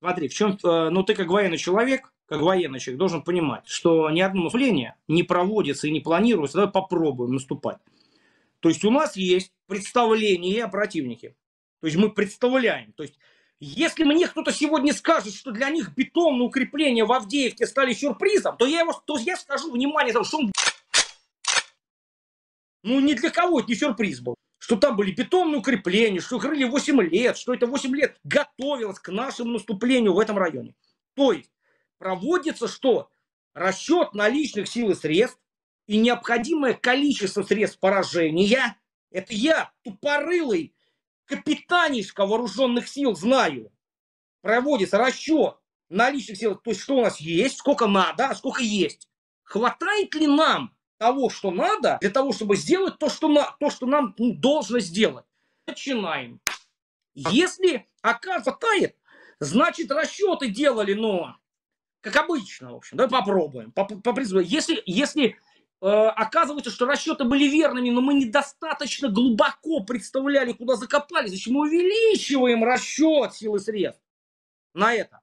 Смотри, в чем, э, ну ты как военный человек, как военный человек должен понимать, что ни одно наступление не проводится и не планируется. Давай попробуем наступать. То есть у нас есть представление о противнике. То есть мы представляем. То есть если мне кто-то сегодня скажет, что для них бетонные укрепления в Авдеевке стали сюрпризом, то я, его, то я скажу, внимание, что он... Ну, ни для кого это не сюрприз был что там были бетонные укрепления, что крыли 8 лет, что это 8 лет готовилось к нашему наступлению в этом районе. То есть проводится что? Расчет наличных сил и средств и необходимое количество средств поражения. Это я, тупорылый капитанишка вооруженных сил, знаю. Проводится расчет наличных сил, то есть что у нас есть, сколько надо, а сколько есть. Хватает ли нам того, что надо, для того, чтобы сделать то, что, на, то, что нам ну, должно сделать. Начинаем. Если оказа значит расчеты делали, но как обычно, в общем. Давай попробуем. По, по принципу, если, если э, оказывается, что расчеты были верными, но мы недостаточно глубоко представляли, куда закопались, значит мы увеличиваем расчет силы средств на это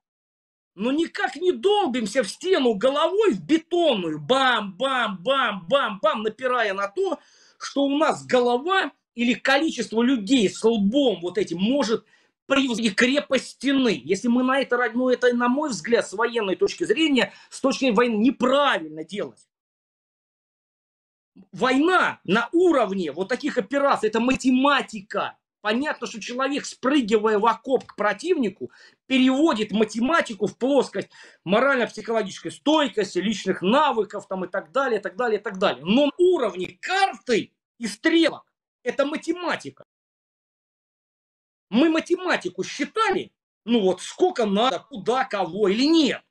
но ну, никак не долбимся в стену головой, в бетонную, бам-бам-бам-бам-бам, напирая на то, что у нас голова или количество людей с лбом вот этим может превзойти крепость стены. Если мы на это, ну это, на мой взгляд, с военной точки зрения, с точки зрения войны, неправильно делать. Война на уровне вот таких операций, это математика. Понятно, что человек, спрыгивая в окоп к противнику, переводит математику в плоскость морально-психологической стойкости, личных навыков там, и так далее, и так далее, и так далее. Но уровни карты и стрелок – это математика. Мы математику считали, ну вот сколько надо, куда, кого или нет.